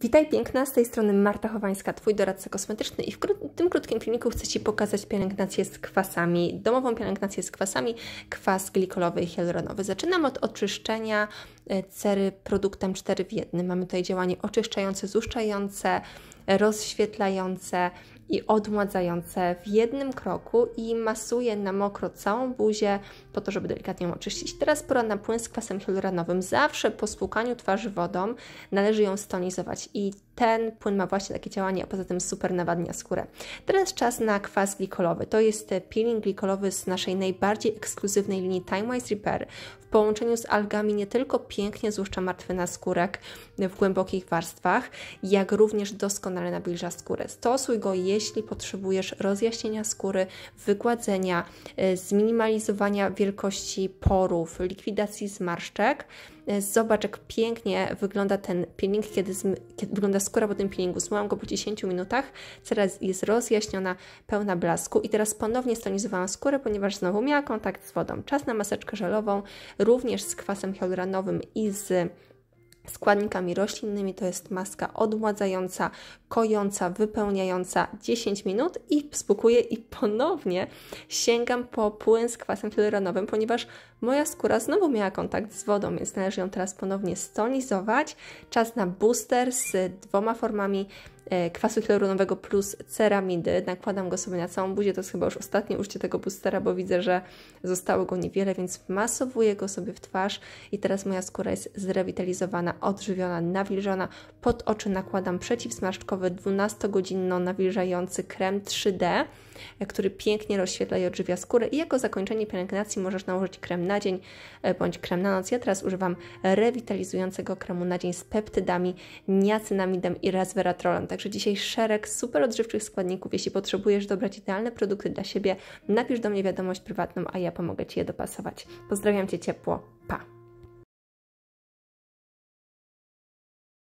Witaj piękna, z tej strony Marta Chowańska, Twój doradca kosmetyczny i w tym krótkim filmiku chcę Ci pokazać pielęgnację z kwasami, domową pielęgnację z kwasami, kwas glikolowy i hialuronowy. Zaczynam od oczyszczenia e, cery produktem 4 w 1. Mamy tutaj działanie oczyszczające, zuszczające, rozświetlające, i odmładzające w jednym kroku i masuję na mokro całą buzię po to, żeby delikatnie ją oczyścić. Teraz pora na płyn z kwasem hialuronowym. Zawsze po spłukaniu twarzy wodą należy ją stonizować i ten płyn ma właśnie takie działanie, a poza tym super nawadnia skórę. Teraz czas na kwas glikolowy. To jest peeling glikolowy z naszej najbardziej ekskluzywnej linii Timewise Repair. W połączeniu z algami nie tylko pięknie złuszcza martwy na skórek w głębokich warstwach, jak również doskonale nabilża skórę. Stosuj go je jeśli potrzebujesz rozjaśnienia skóry, wygładzenia, e, zminimalizowania wielkości porów, likwidacji zmarszczek. E, zobacz, jak pięknie wygląda ten peeling, kiedy, kiedy wygląda skóra po tym peelingu. Zmyłam go po 10 minutach, teraz jest rozjaśniona, pełna blasku i teraz ponownie stonizowałam skórę, ponieważ znowu miała kontakt z wodą. Czas na maseczkę żelową, również z kwasem hialuronowym i z składnikami roślinnymi to jest maska odmładzająca, kojąca, wypełniająca 10 minut i spukuję i ponownie sięgam po płyn z kwasem hialuronowym, ponieważ moja skóra znowu miała kontakt z wodą, więc należy ją teraz ponownie stonizować. Czas na booster z dwoma formami E, kwasu hialuronowego plus ceramidy. Nakładam go sobie na całą buzię, to jest chyba już ostatnie użycie tego boostera, bo widzę, że zostało go niewiele, więc masowuję go sobie w twarz i teraz moja skóra jest zrewitalizowana, odżywiona, nawilżona. Pod oczy nakładam przeciwzmarszczkowy 12-godzinno nawilżający krem 3D, e, który pięknie rozświetla i odżywia skórę i jako zakończenie pielęgnacji możesz nałożyć krem na dzień e, bądź krem na noc. Ja teraz używam rewitalizującego kremu na dzień z peptydami, niacynamidem i resveratrolem tak także dzisiaj szereg super odżywczych składników. Jeśli potrzebujesz dobrać idealne produkty dla siebie, napisz do mnie wiadomość prywatną, a ja pomogę Ci je dopasować. Pozdrawiam Cię ciepło. Pa!